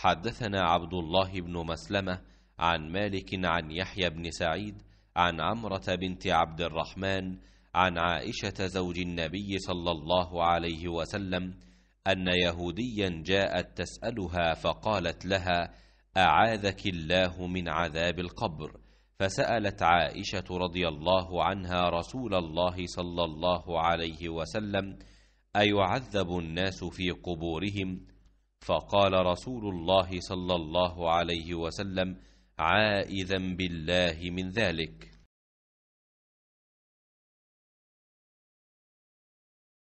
حدثنا عبد الله بن مسلمة عن مالك عن يحيى بن سعيد عن عمرة بنت عبد الرحمن عن عائشة زوج النبي صلى الله عليه وسلم أن يهوديا جاءت تسألها فقالت لها أعاذك الله من عذاب القبر فسألت عائشة رضي الله عنها رسول الله صلى الله عليه وسلم أيعذب الناس في قبورهم؟ فقال رسول الله صلى الله عليه وسلم عائذا بالله من ذلك